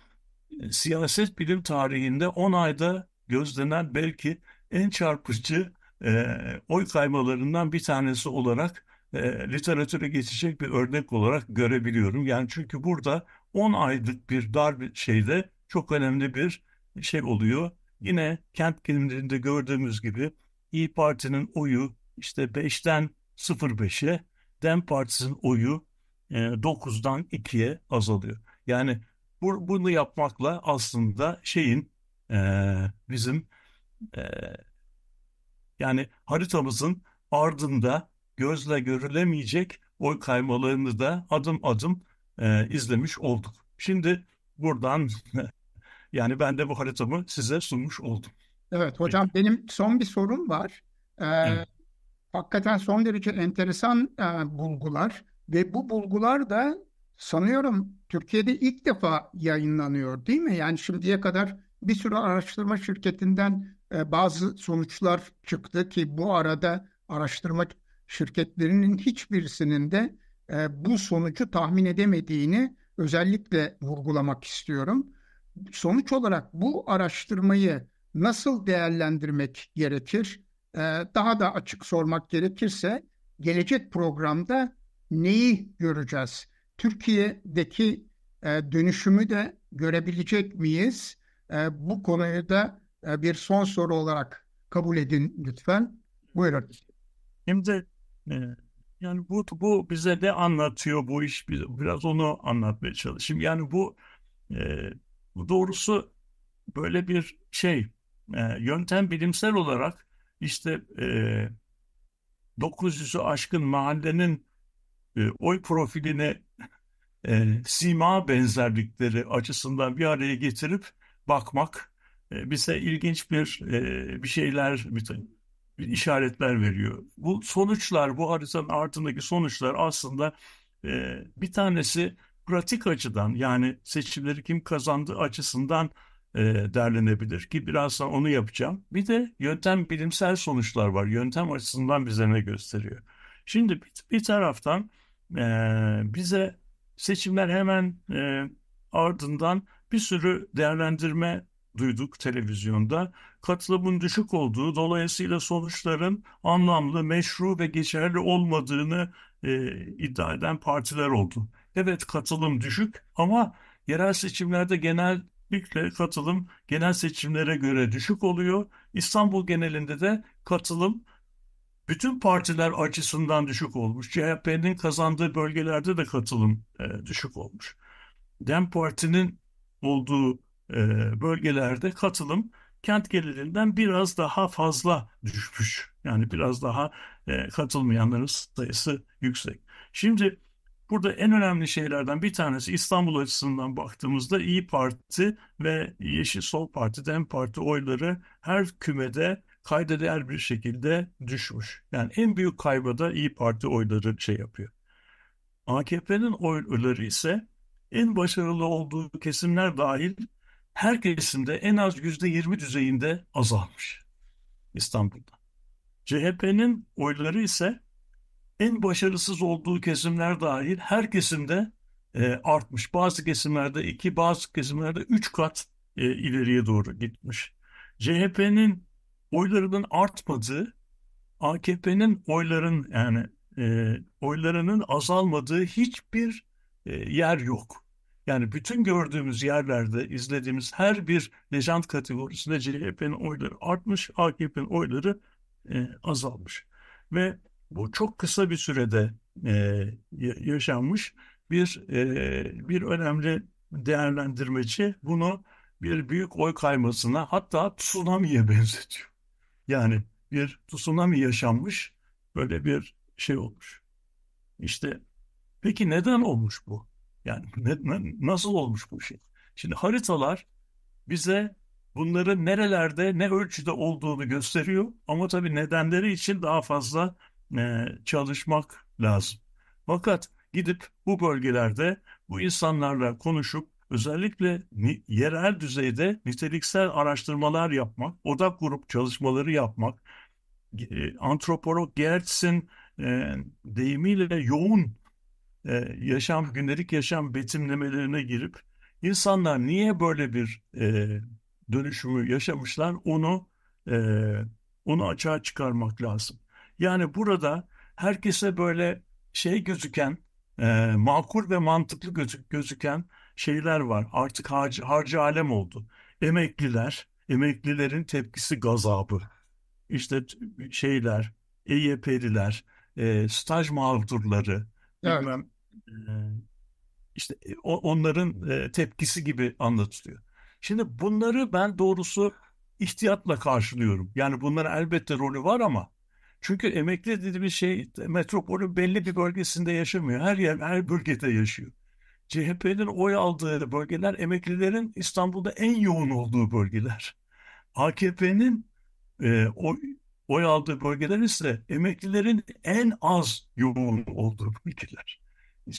Speaker 3: e, siyaset bilim tarihinde 10 ayda gözlenen belki en çarpıcı e, oy kaymalarından bir tanesi olarak e, literatüre geçecek bir örnek olarak görebiliyorum. Yani çünkü burada 10 aylık bir dar bir şeyde çok önemli bir şey oluyor. Yine kent bilimlerinde gördüğümüz gibi İyi Parti'nin oyu işte 5'ten 0.5'e, DEM Partisi'nin oyu 9'dan e, 2'ye azalıyor. Yani bu, bunu yapmakla aslında şeyin e, bizim e, yani haritamızın ardında gözle görülemeyecek oy kaymalarını da adım adım e, izlemiş olduk. Şimdi buradan Yani ben de bu haritamı size sunmuş oldum.
Speaker 1: Evet hocam evet. benim son bir sorum var. Ee, evet. Hakikaten son derece enteresan e, bulgular ve bu bulgular da sanıyorum Türkiye'de ilk defa yayınlanıyor değil mi? Yani şimdiye kadar bir sürü araştırma şirketinden e, bazı sonuçlar çıktı ki bu arada araştırma şirketlerinin hiçbirisinin de e, bu sonucu tahmin edemediğini özellikle vurgulamak istiyorum sonuç olarak bu araştırmayı nasıl değerlendirmek gerekir? Ee, daha da açık sormak gerekirse gelecek programda neyi göreceğiz? Türkiye'deki e, dönüşümü de görebilecek miyiz? E, bu konuyu da e, bir son soru olarak kabul edin lütfen.
Speaker 3: Buyurun. Şimdi e, yani bu, bu bize de anlatıyor bu iş biraz onu anlatmaya çalışayım. Yani bu Doğrusu böyle bir şey e, yöntem bilimsel olarak işte e, 900'ü aşkın mahallenin e, oy profiline e, sima benzerlikleri açısından bir araya getirip bakmak e, bize ilginç bir e, bir şeyler bir, bir işaretler veriyor. Bu sonuçlar, bu haritanın ardındaki sonuçlar aslında e, bir tanesi pratik açıdan yani seçimleri kim kazandı açısından e, derlenebilir ki birazdan onu yapacağım. Bir de yöntem bilimsel sonuçlar var. Yöntem açısından bize ne gösteriyor? Şimdi bir, bir taraftan e, bize seçimler hemen e, ardından bir sürü değerlendirme duyduk televizyonda. Katılımın düşük olduğu, dolayısıyla sonuçların anlamlı, meşru ve geçerli olmadığını e, iddia eden partiler oldu. Evet katılım düşük ama yerel seçimlerde genel genellikle katılım genel seçimlere göre düşük oluyor. İstanbul genelinde de katılım bütün partiler açısından düşük olmuş. CHP'nin kazandığı bölgelerde de katılım e, düşük olmuş. DEM Parti'nin olduğu e, bölgelerde katılım kent gelirinden biraz daha fazla düşmüş. Yani biraz daha e, katılmayanların sayısı yüksek. Şimdi Burada en önemli şeylerden bir tanesi İstanbul açısından baktığımızda İyi Parti ve Yeşil Sol Parti, Dem Parti oyları her kümede kaydeder bir şekilde düşmüş. Yani en büyük kaybada İyi Parti oyları şey yapıyor. AKP'nin oyları ise en başarılı olduğu kesimler dahil her kesimde en az yüzde yirmi düzeyinde azalmış İstanbul'da. CHP'nin oyları ise en başarısız olduğu kesimler dahil her kesimde e, artmış. Bazı kesimlerde iki, bazı kesimlerde üç kat e, ileriye doğru gitmiş. CHP'nin oylarının artmadığı, AKP'nin oyların yani e, oylarının azalmadığı hiçbir e, yer yok. Yani bütün gördüğümüz yerlerde izlediğimiz her bir lejant kategorisinde CHP'nin oyları artmış, AKP'nin oyları e, azalmış. Ve bu çok kısa bir sürede e, yaşanmış bir e, bir önemli değerlendirmeci bunu bir büyük oy kaymasına hatta tsunami'ye benzetiyor. Yani bir tsunami yaşanmış böyle bir şey olmuş. İşte peki neden olmuş bu? Yani ne, nasıl olmuş bu şey? Şimdi haritalar bize bunların nerelerde ne ölçüde olduğunu gösteriyor ama tabii nedenleri için daha fazla e, çalışmak lazım. Fakat gidip bu bölgelerde bu insanlarla konuşup özellikle yerel düzeyde niteliksel araştırmalar yapmak, odak grup çalışmaları yapmak, e, antropolog Gertz'in e, deyimiyle yoğun e, yaşam, gündelik yaşam betimlemelerine girip insanlar niye böyle bir e, dönüşümü yaşamışlar onu e, onu açığa çıkarmak lazım. Yani burada herkese böyle şey gözüken, e, makul ve mantıklı gözüken şeyler var. Artık harcı, harcı alem oldu. Emekliler, emeklilerin tepkisi gazabı. İşte şeyler, EYP'liler, e, staj mağdurları, evet. bilmem, e, işte e, o, onların e, tepkisi gibi anlatılıyor. Şimdi bunları ben doğrusu ihtiyatla karşılıyorum. Yani bunların elbette rolü var ama çünkü emekli dediğimiz şey metropolün belli bir bölgesinde yaşamıyor. Her yer, her bölgede yaşıyor. CHP'nin oy aldığı bölgeler emeklilerin İstanbul'da en yoğun olduğu bölgeler. AKP'nin e, oy, oy aldığı bölgeler ise emeklilerin en az yoğun olduğu bölgeler.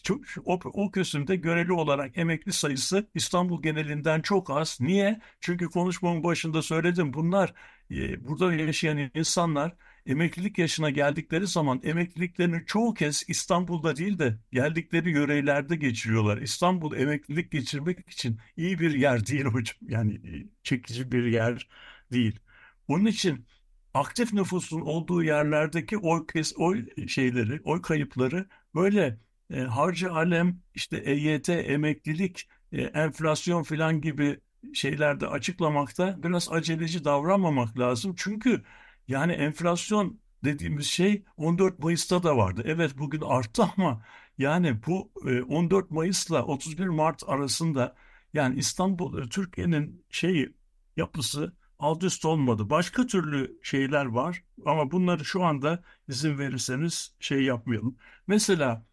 Speaker 3: Çok, o, o kesimde göreli olarak emekli sayısı İstanbul genelinden çok az. Niye? Çünkü konuşmamın başında söyledim. Bunlar e, burada yaşayan insanlar emeklilik yaşına geldikleri zaman emekliliklerini çoğu kez İstanbul'da değil de geldikleri yörelerde geçiriyorlar. İstanbul emeklilik geçirmek için iyi bir yer değil hocam. Yani e, çekici bir yer değil. Onun için aktif nüfusun olduğu yerlerdeki oy, kes, oy şeyleri, oy kayıpları böyle e, harcı alem, işte EYT, emeklilik, e, enflasyon filan gibi şeylerde açıklamakta biraz aceleci davranmamak lazım. Çünkü yani enflasyon dediğimiz şey 14 Mayıs'ta da vardı. Evet bugün arttı ama yani bu 14 e, Mayıs'la 31 Mart arasında yani İstanbul e, Türkiye'nin şeyi yapısı alt üst olmadı. Başka türlü şeyler var ama bunları şu anda izin verirseniz şey yapmayalım. Mesela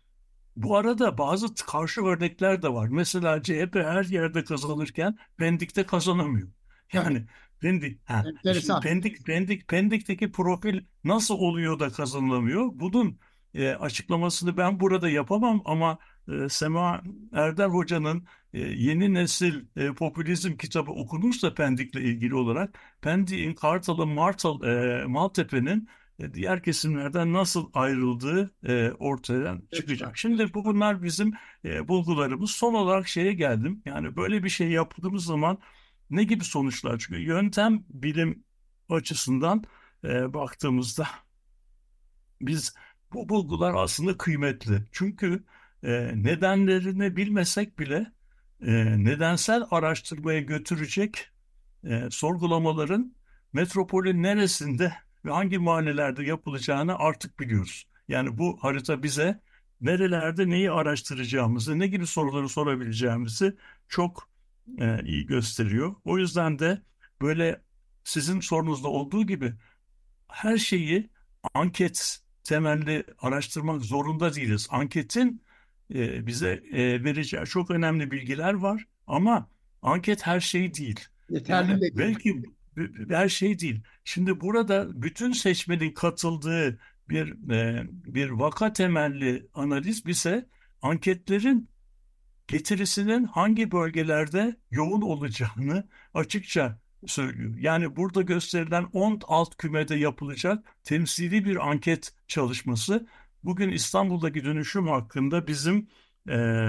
Speaker 3: bu arada bazı karşı örnekler de var. Mesela CHP her yerde kazanırken Pendik'te kazanamıyor. Yani Pendik. Ha. Pendik, Pendik, Pendik'teki profil nasıl oluyor da kazanılamıyor? Bunun e, açıklamasını ben burada yapamam ama e, Sema Erdem Hoca'nın e, Yeni Nesil e, Popülizm kitabı okunursa Pendik'le ilgili olarak Pendik'in Kartal'ın Martal, e, Maltepe'nin e, diğer kesimlerden nasıl ayrıldığı e, ortaya çıkacak. Şimdi bu bunlar bizim e, bulgularımız. Son olarak şeye geldim. Yani böyle bir şey yaptığımız zaman ne gibi sonuçlar çıkıyor? Yöntem bilim açısından e, baktığımızda biz bu bulgular aslında kıymetli. Çünkü e, nedenlerini bilmesek bile e, nedensel araştırmaya götürecek e, sorgulamaların metropolün neresinde ve hangi mahallelerde yapılacağını artık biliyoruz. Yani bu harita bize nerelerde neyi araştıracağımızı, ne gibi soruları sorabileceğimizi çok e, iyi gösteriyor. O yüzden de böyle sizin sorunuzda olduğu gibi her şeyi anket temelli araştırmak zorunda değiliz. Anketin e, bize e, vereceği çok önemli bilgiler var ama anket her şey değil. Yeterli yani, değil. Belki her şey değil. Şimdi burada bütün seçmenin katıldığı bir e, bir vaka temelli analiz bize anketlerin getirisinin hangi bölgelerde yoğun olacağını açıkça söylüyor. Yani burada gösterilen 10 alt kümede yapılacak temsili bir anket çalışması bugün İstanbul'daki dönüşüm hakkında bizim e,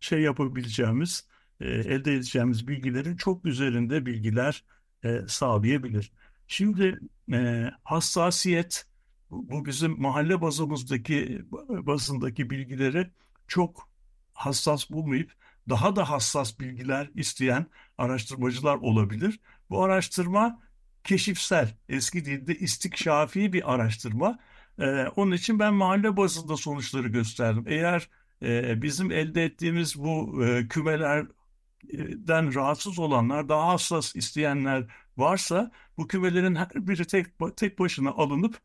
Speaker 3: şey yapabileceğimiz, e, elde edeceğimiz bilgilerin çok üzerinde bilgiler e, sağlayabilir. Şimdi e, hassasiyet bu bizim mahalle bazımızdaki bazındaki bilgileri çok hassas bulmayıp daha da hassas bilgiler isteyen araştırmacılar olabilir. Bu araştırma keşifsel, eski dilde istikşafi bir araştırma. Ee, onun için ben mahalle bazında sonuçları gösterdim. Eğer e, bizim elde ettiğimiz bu e, kümelerden rahatsız olanlar, daha hassas isteyenler varsa bu kümelerin her biri tek, tek başına alınıp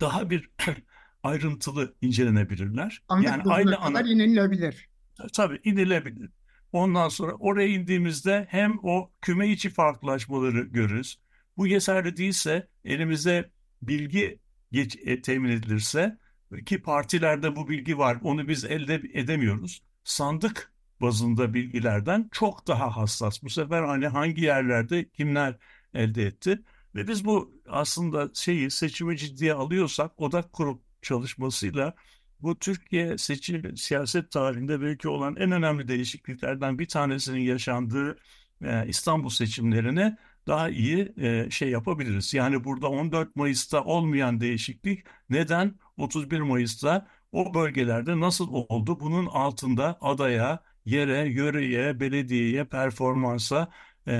Speaker 3: daha bir ayrıntılı incelenebilirler. yani aynı ana inilebilir. E, tabii inilebilir. Ondan sonra oraya indiğimizde hem o küme içi farklılaşmaları görürüz. Bu yeterli değilse elimize bilgi geç, e, temin edilirse ki partilerde bu bilgi var onu biz elde edemiyoruz. Sandık bazında bilgilerden çok daha hassas. Bu sefer hani hangi yerlerde kimler elde etti ve biz bu aslında şeyi seçimi ciddiye alıyorsak odak kurup çalışmasıyla bu Türkiye seçim siyaset tarihinde belki olan en önemli değişikliklerden bir tanesinin yaşandığı e, İstanbul seçimlerine daha iyi e, şey yapabiliriz. Yani burada 14 Mayıs'ta olmayan değişiklik neden 31 Mayıs'ta o bölgelerde nasıl oldu? Bunun altında adaya, yere, yöreye, belediyeye, performansa e,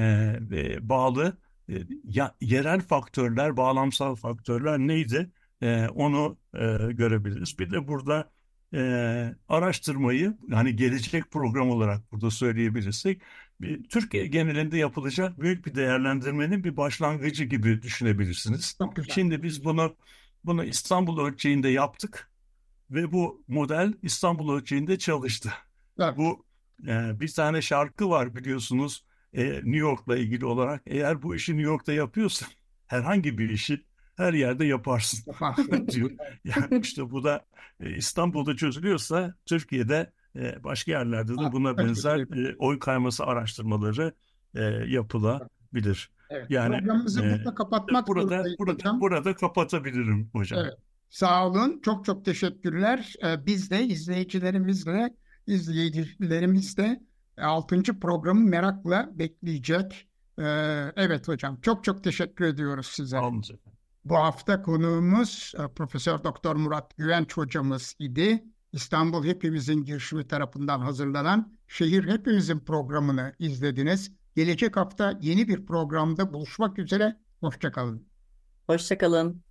Speaker 3: e, bağlı e, ya, yerel faktörler, bağlamsal faktörler neydi? E, onu e, görebiliriz. Bir de burada e, araştırmayı yani gelecek program olarak burada söyleyebilirsek bir, Türkiye genelinde yapılacak büyük bir değerlendirmenin bir başlangıcı gibi düşünebilirsiniz. Şimdi biz bunu bunu İstanbul ölçeğinde yaptık ve bu model İstanbul ölçeğinde çalıştı. Evet. Bu e, bir tane şarkı var biliyorsunuz e, New York'la ilgili olarak. Eğer bu işi New York'ta yapıyorsan herhangi bir işi her yerde yaparsın diyor. Yani işte bu da e, İstanbul'da çözülüyorsa Türkiye'de e, başka yerlerde de buna benzer e, oy kayması araştırmaları yapılabilir. Evet, yani programımızı e, burada
Speaker 1: kapatmak burada
Speaker 3: burada burada kapatabilirim hocam.
Speaker 1: Evet. Sağ olun. Çok çok teşekkürler. biz de izleyicilerimizle izleyicilerimiz de 6. programı merakla bekleyecek. evet hocam. Çok çok teşekkür ediyoruz size. Sağ bu hafta konuğumuz e, Profesör Doktor Murat Güvenç hocamız idi. İstanbul Hepimizin girişimi tarafından hazırlanan Şehir Hepimizin programını izlediniz. Gelecek hafta yeni bir programda buluşmak üzere. Hoşçakalın. Hoşçakalın.